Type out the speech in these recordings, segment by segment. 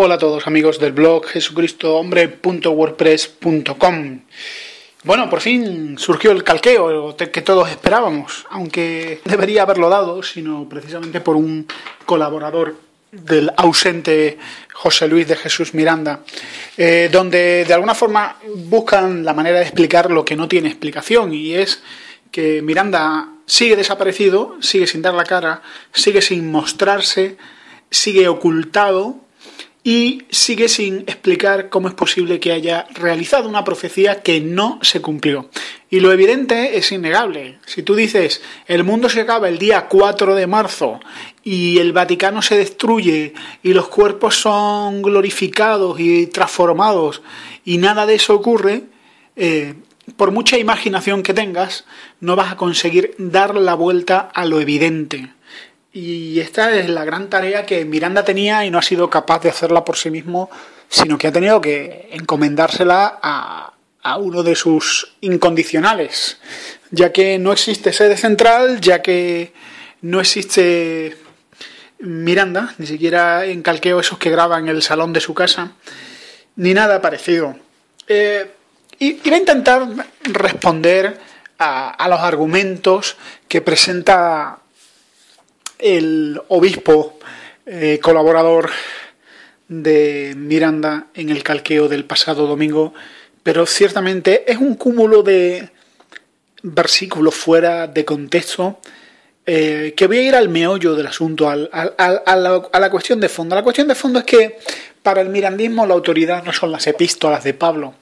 Hola a todos amigos del blog jesucristohombre.wordpress.com Bueno, por fin surgió el calqueo que todos esperábamos, aunque debería haberlo dado, sino precisamente por un colaborador del ausente José Luis de Jesús Miranda, eh, donde de alguna forma buscan la manera de explicar lo que no tiene explicación y es que Miranda sigue desaparecido, sigue sin dar la cara, sigue sin mostrarse, sigue ocultado y sigue sin explicar cómo es posible que haya realizado una profecía que no se cumplió. Y lo evidente es innegable. Si tú dices, el mundo se acaba el día 4 de marzo y el Vaticano se destruye y los cuerpos son glorificados y transformados y nada de eso ocurre, eh, por mucha imaginación que tengas, no vas a conseguir dar la vuelta a lo evidente. Y esta es la gran tarea que Miranda tenía y no ha sido capaz de hacerla por sí mismo, sino que ha tenido que encomendársela a, a uno de sus incondicionales, ya que no existe sede central, ya que no existe Miranda, ni siquiera en calqueo esos que graban en el salón de su casa, ni nada parecido. Eh, y, va a intentar responder a, a los argumentos que presenta el obispo eh, colaborador de Miranda en el calqueo del pasado domingo, pero ciertamente es un cúmulo de versículos fuera de contexto eh, que voy a ir al meollo del asunto, a, la, cuestión de fondo. La cuestión de fondo es que para el mirandismo la autoridad no son las epístolas de Pablo,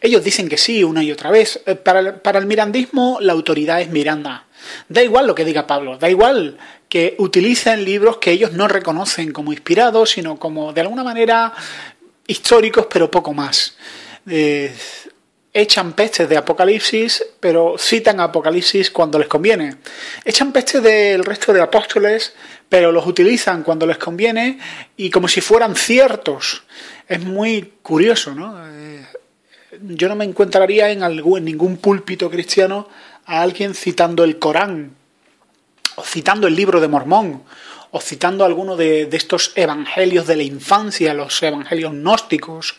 ellos dicen que sí una y otra vez. Eh, para el, mirandismo la autoridad es Miranda. Da igual lo que diga Pablo, da igual que utilicen libros que ellos no reconocen como inspirados, sino como de alguna manera históricos, pero poco más. Eh, echan pestes de Apocalipsis, pero citan Apocalipsis cuando les conviene. Echan pestes del resto de apóstoles, pero los utilizan cuando les conviene y como si fueran ciertos. Es muy curioso, ¿no? Eh, yo no me encontraría en, algún, ningún púlpito cristiano a alguien citando el Corán, o citando el libro de Mormón, o citando alguno de, estos evangelios de la infancia, los evangelios gnósticos,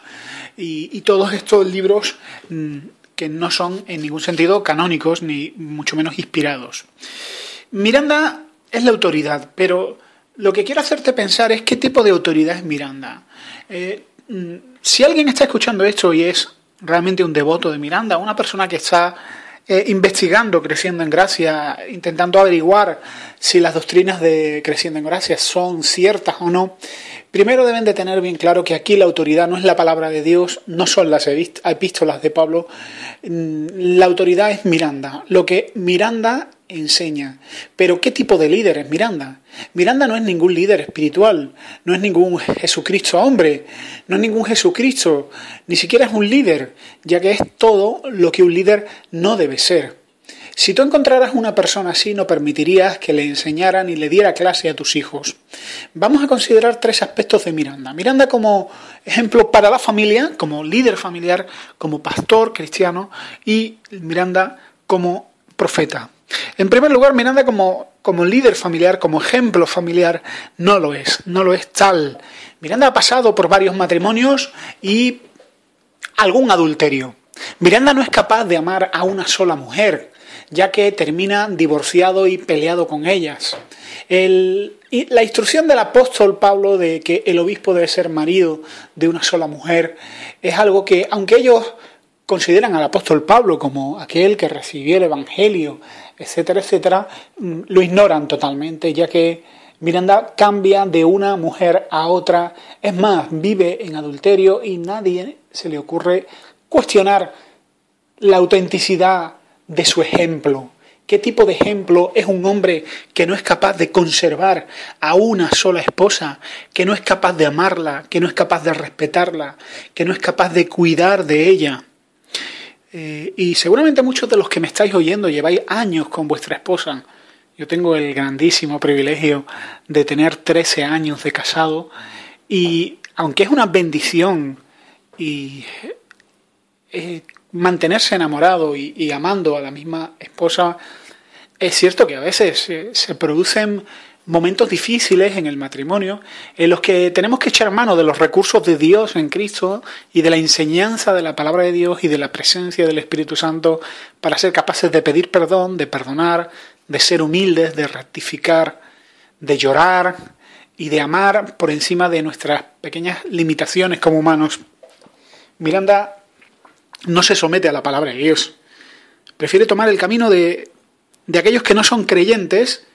y, todos estos libros mm, que no son en ningún sentido canónicos, ni mucho menos inspirados. Miranda es la autoridad, pero lo que quiero hacerte pensar es qué tipo de autoridad es Miranda. Eh, mm, si alguien está escuchando esto y es realmente un devoto de Miranda, una persona que está eh, investigando Creciendo en Gracia, intentando averiguar si las doctrinas de Creciendo en Gracia son ciertas o no, primero deben de tener bien claro que aquí la autoridad no es la palabra de Dios, no son las epístolas de Pablo, mm, la autoridad es Miranda. Lo que Miranda enseña. Pero ¿qué tipo de líder es Miranda? Miranda no es ningún líder espiritual, no es ningún Jesucristo hombre, no es ningún Jesucristo, ni siquiera es un líder, ya que es todo lo que un líder no debe ser. Si tú encontraras una persona así, no permitirías que le enseñaran ni le diera clase a tus hijos. Vamos a considerar tres aspectos de Miranda. Miranda como ejemplo para la familia, como líder familiar, como pastor cristiano y Miranda como profeta. En primer lugar, Miranda como, líder familiar, como ejemplo familiar, no lo es, no lo es tal. Miranda ha pasado por varios matrimonios y algún adulterio. Miranda no es capaz de amar a una sola mujer, ya que termina divorciado y peleado con ellas. la instrucción del apóstol Pablo de que el obispo debe ser marido de una sola mujer es algo que, aunque ellos consideran al apóstol Pablo como aquel que recibió el Evangelio, etcétera, etcétera, mm, lo ignoran totalmente, ya que Miranda cambia de una mujer a otra, es más, vive en adulterio y nadie se le ocurre cuestionar la autenticidad de su ejemplo. ¿Qué tipo de ejemplo es un hombre que no es capaz de conservar a una sola esposa, que no es capaz de amarla, que no es capaz de respetarla, que no es capaz de cuidar de ella? Eh, y seguramente muchos de los que me estáis oyendo lleváis años con vuestra esposa. Yo tengo el grandísimo privilegio de tener 13 años de casado y aunque es una bendición y eh, mantenerse enamorado y, amando a la misma esposa, es cierto que a veces eh, se producen momentos difíciles en el matrimonio en los que tenemos que echar mano de los recursos de Dios en Cristo y de la enseñanza de la palabra de Dios y de la presencia del Espíritu Santo para ser capaces de pedir perdón, de perdonar, de ser humildes, de rectificar, de llorar y de amar por encima de nuestras pequeñas limitaciones como humanos. Miranda no se somete a la palabra de Dios. Prefiere tomar el camino de, de aquellos que no son creyentes,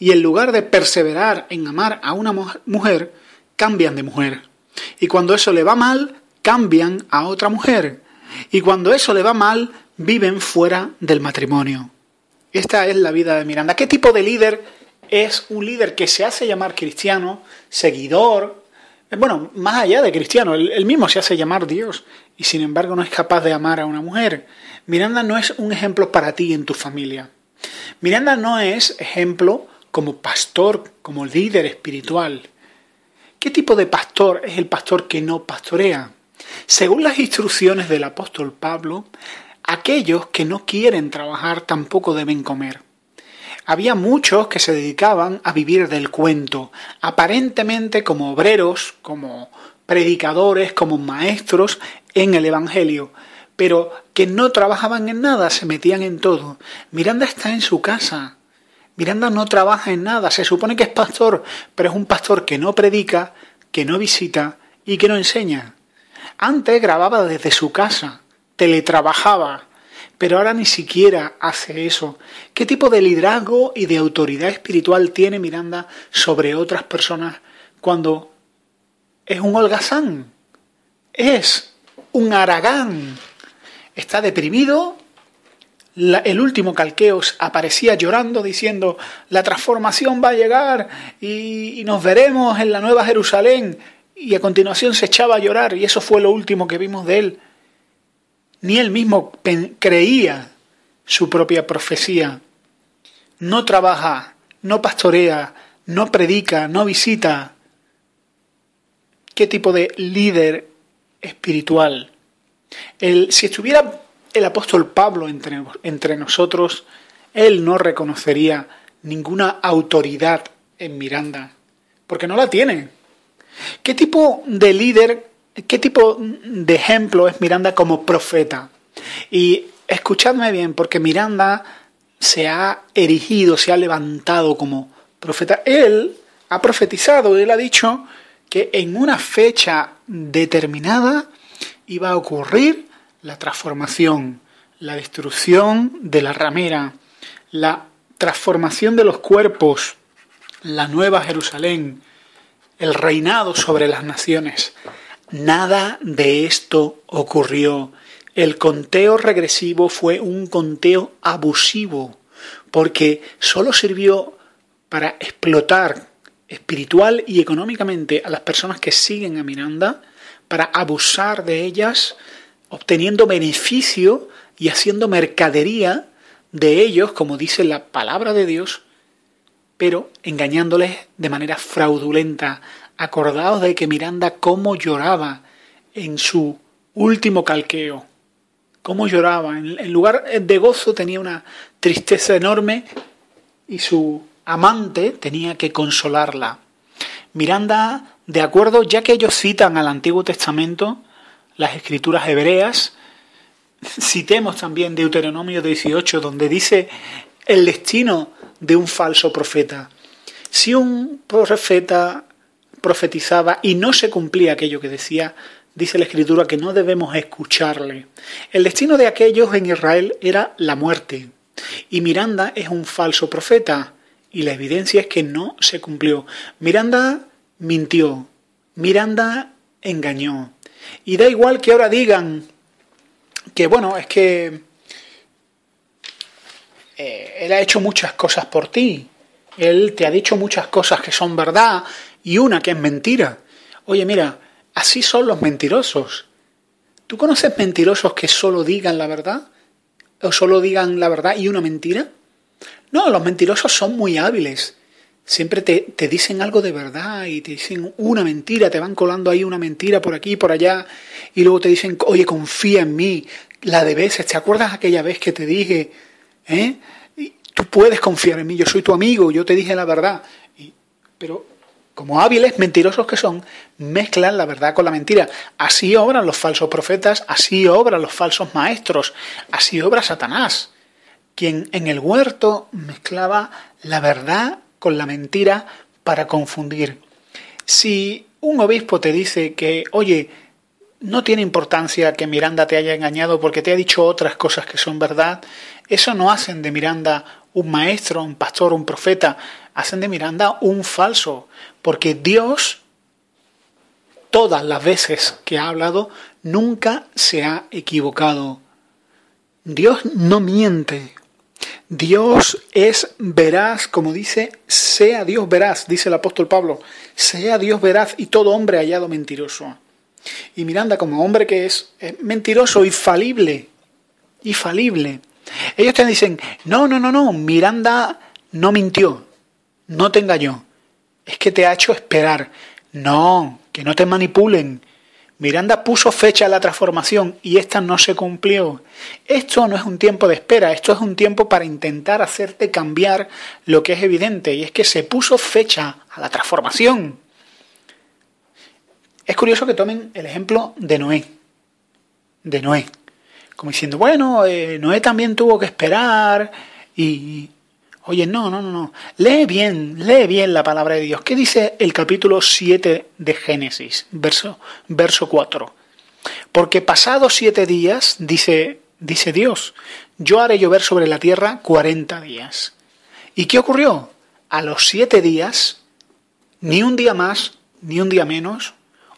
y en lugar de perseverar en amar a una mujer, cambian de mujer. Y cuando eso le va mal, cambian a otra mujer. Y cuando eso le va mal, viven fuera del matrimonio. Esta es la vida de Miranda. ¿Qué tipo de líder es un líder que se hace llamar cristiano, seguidor? Eh, bueno, más allá de cristiano, él, mismo se hace llamar Dios y sin embargo no es capaz de amar a una mujer. Miranda no es un ejemplo para ti en tu familia. Miranda no es ejemplo como pastor, como líder espiritual. ¿Qué tipo de pastor es el pastor que no pastorea? Según las instrucciones del apóstol Pablo, aquellos que no quieren trabajar tampoco deben comer. Había muchos que se dedicaban a vivir del cuento, aparentemente como obreros, como predicadores, como maestros en el Evangelio, pero que no trabajaban en nada, se metían en todo. Miranda está en su casa, Miranda no trabaja en nada, se supone que es pastor, pero es un pastor que no predica, que no visita y que no enseña. Antes grababa desde su casa, teletrabajaba, pero ahora ni siquiera hace eso. ¿Qué tipo de liderazgo y de autoridad espiritual tiene Miranda sobre otras personas cuando es un holgazán? Es un aragán. Está deprimido, el último Calqueos aparecía llorando diciendo, la transformación va a llegar y, nos veremos en la nueva Jerusalén. Y a continuación se echaba a llorar y eso fue lo último que vimos de él. Ni él mismo creía su propia profecía. No trabaja, no pastorea, no predica, no visita. ¿Qué tipo de líder espiritual? El, si estuviera el apóstol Pablo entre, nosotros, él no reconocería ninguna autoridad en Miranda, porque no la tiene. ¿Qué tipo de líder, qué tipo de ejemplo es Miranda como profeta? Y escuchadme bien, porque Miranda se ha erigido, se ha levantado como profeta. Él ha profetizado, él ha dicho que en una fecha determinada iba a ocurrir la transformación, la destrucción de la ramera, la transformación de los cuerpos, la nueva Jerusalén, el reinado sobre las naciones. Nada de esto ocurrió. El conteo regresivo fue un conteo abusivo, porque solo sirvió para explotar espiritual y económicamente a las personas que siguen a Miranda, para abusar de ellas, obteniendo beneficio y haciendo mercadería de ellos, como dice la palabra de Dios, pero engañándoles de manera fraudulenta. Acordaos de que Miranda cómo lloraba en su último calqueo, cómo lloraba. En lugar de gozo tenía una tristeza enorme y su amante tenía que consolarla. Miranda, de acuerdo, ya que ellos citan al Antiguo Testamento, las escrituras hebreas, citemos también Deuteronomio 18, donde dice el destino de un falso profeta. Si un profeta profetizaba y no se cumplía aquello que decía, dice la escritura que no debemos escucharle. El destino de aquellos en Israel era la muerte. Y Miranda es un falso profeta. Y la evidencia es que no se cumplió. Miranda mintió. Miranda engañó. Y da igual que ahora digan que, bueno, es que eh, él ha hecho muchas cosas por ti, él te ha dicho muchas cosas que son verdad y una que es mentira. Oye, mira, así son los mentirosos. ¿Tú conoces mentirosos que solo digan la verdad? ¿O solo digan la verdad y una mentira? No, los mentirosos son muy hábiles siempre te, dicen algo de verdad y te dicen una mentira, te van colando ahí una mentira por aquí, por allá, y luego te dicen, oye, confía en mí, la de veces, ¿te acuerdas aquella vez que te dije, eh? Tú puedes confiar en mí, yo soy tu amigo, yo te dije la verdad. pero como hábiles, mentirosos que son, mezclan la verdad con la mentira. Así obran los falsos profetas, así obran los falsos maestros, así obra Satanás, quien en el huerto mezclaba la verdad con la mentira para confundir. Si un obispo te dice que, oye, no tiene importancia que Miranda te haya engañado porque te ha dicho otras cosas que son verdad, eso no hacen de Miranda un maestro, un pastor, un profeta, hacen de Miranda un falso, porque Dios, todas las veces que ha hablado, nunca se ha equivocado. Dios no miente. Dios es veraz, como dice, sea Dios veraz, dice el apóstol Pablo, sea Dios veraz y todo hombre hallado mentiroso. Y Miranda, como hombre que es, mentiroso y falible, y falible. Ellos te dicen, no, no, no, no, Miranda no mintió, no te engañó, es que te ha hecho esperar. No, que no te manipulen, Miranda puso fecha a la transformación y esta no se cumplió. Esto no es un tiempo de espera, esto es un tiempo para intentar hacerte cambiar lo que es evidente y es que se puso fecha a la transformación. Es curioso que tomen el ejemplo de Noé. De Noé. Como diciendo, bueno, eh, Noé también tuvo que esperar y, Oye, no, no, no, no. Lee bien, lee bien la palabra de Dios. ¿Qué dice el capítulo 7 de Génesis, verso, verso 4? Porque pasados siete días, dice, dice Dios, yo haré llover sobre la tierra cuarenta días. ¿Y qué ocurrió? A los siete días, ni un día más, ni un día menos,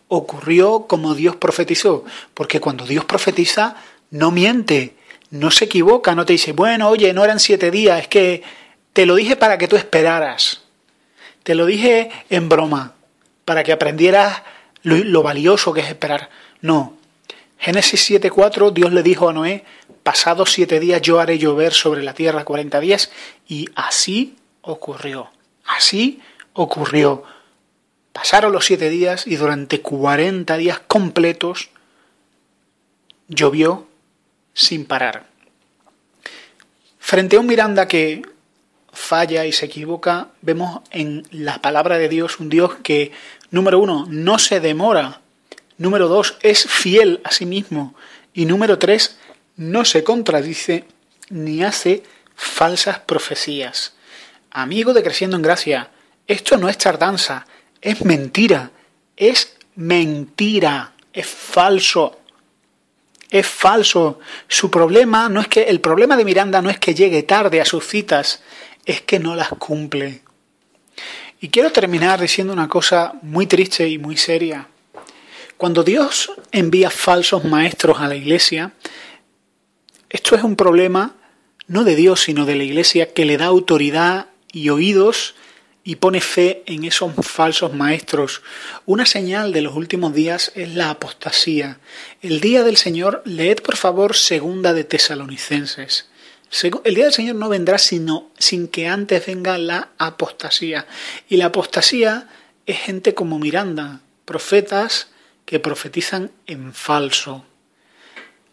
ocurrió como Dios profetizó. Porque cuando Dios profetiza, no miente, no se equivoca, no te dice, bueno, oye, no eran siete días, es que te lo dije para que tú esperaras. Te lo dije en broma, para que aprendieras lo, valioso que es esperar. No. Génesis 7.4, Dios le dijo a Noé, pasados siete días yo haré llover sobre la tierra 40 días, y así ocurrió. Así ocurrió. Pasaron los siete días y durante 40 días completos llovió sin parar. Frente a un Miranda que falla y se equivoca, vemos en la palabra de Dios un Dios que, número uno, no se demora, número dos, es fiel a sí mismo y número tres, no se contradice ni hace falsas profecías. Amigo de Creciendo en Gracia, esto no es tardanza, es mentira, es mentira, es falso. Es falso. Su problema no es que el problema de Miranda no es que llegue tarde a sus citas, es que no las cumple. Y quiero terminar diciendo una cosa muy triste y muy seria. Cuando Dios envía falsos maestros a la iglesia, esto es un problema no de Dios, sino de la iglesia que le da autoridad y oídos y pone fe en esos falsos maestros. Una señal de los últimos días es la apostasía. El día del Señor, leed por favor segunda de Tesalonicenses. El día del Señor no vendrá sino, sin que antes venga la apostasía. Y la apostasía es gente como Miranda, profetas que profetizan en falso,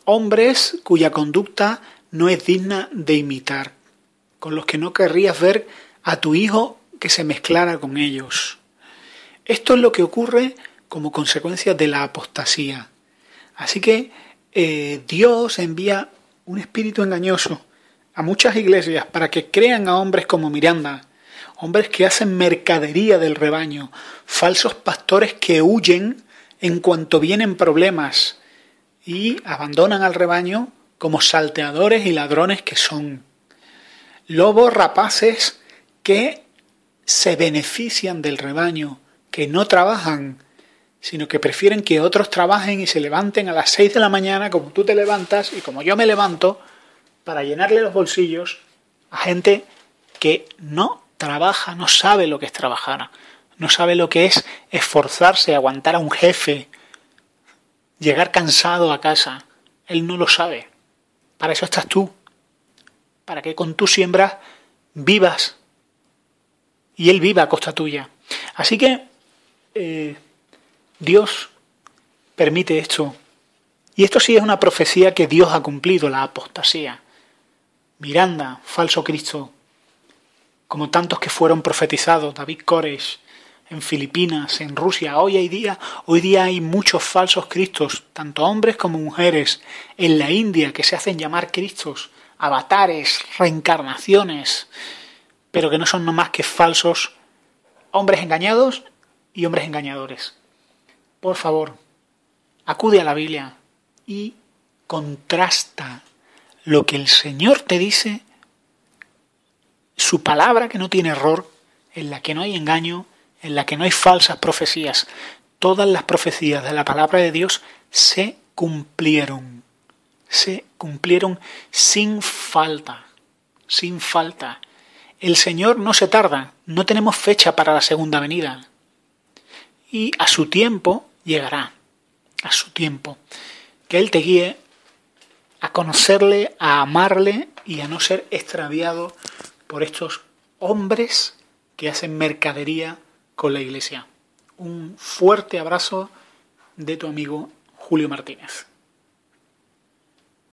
hombres cuya conducta no es digna de imitar, con los que no querrías ver a tu hijo que se mezclara con ellos. Esto es lo que ocurre como consecuencia de la apostasía. Así que eh, Dios envía un espíritu engañoso a muchas iglesias para que crean a hombres como Miranda, hombres que hacen mercadería del rebaño, falsos pastores que huyen en cuanto vienen problemas y abandonan al rebaño como salteadores y ladrones que son. Lobos rapaces que se benefician del rebaño, que no trabajan, sino que prefieren que otros trabajen y se levanten a las seis de la mañana como tú te levantas y como yo me levanto, para llenarle los bolsillos a gente que no trabaja, no sabe lo que es trabajar, no sabe lo que es esforzarse, aguantar a un jefe, llegar cansado a casa. Él no lo sabe. Para eso estás tú. Para que con tus siembras vivas. Y él viva a costa tuya. Así que eh, Dios permite esto. Y esto sí es una profecía que Dios ha cumplido, la apostasía. Miranda, falso Cristo, como tantos que fueron profetizados, David Koresh, en Filipinas, en Rusia, hoy hay día, hoy día hay muchos falsos cristos, tanto hombres como mujeres, en la India que se hacen llamar cristos, avatares, reencarnaciones, pero que no son más que falsos hombres engañados y hombres engañadores. Por favor, acude a la Biblia y contrasta lo que el Señor te dice, su palabra que no tiene error, en la que no hay engaño, en la que no hay falsas profecías. Todas las profecías de la palabra de Dios se cumplieron. Se cumplieron sin falta. Sin falta. El Señor no se tarda. No tenemos fecha para la segunda venida. Y a su tiempo llegará. A su tiempo. Que Él te guíe a conocerle, a amarle y a no ser extraviado por estos hombres que hacen mercadería con la iglesia. Un fuerte abrazo de tu amigo Julio Martínez.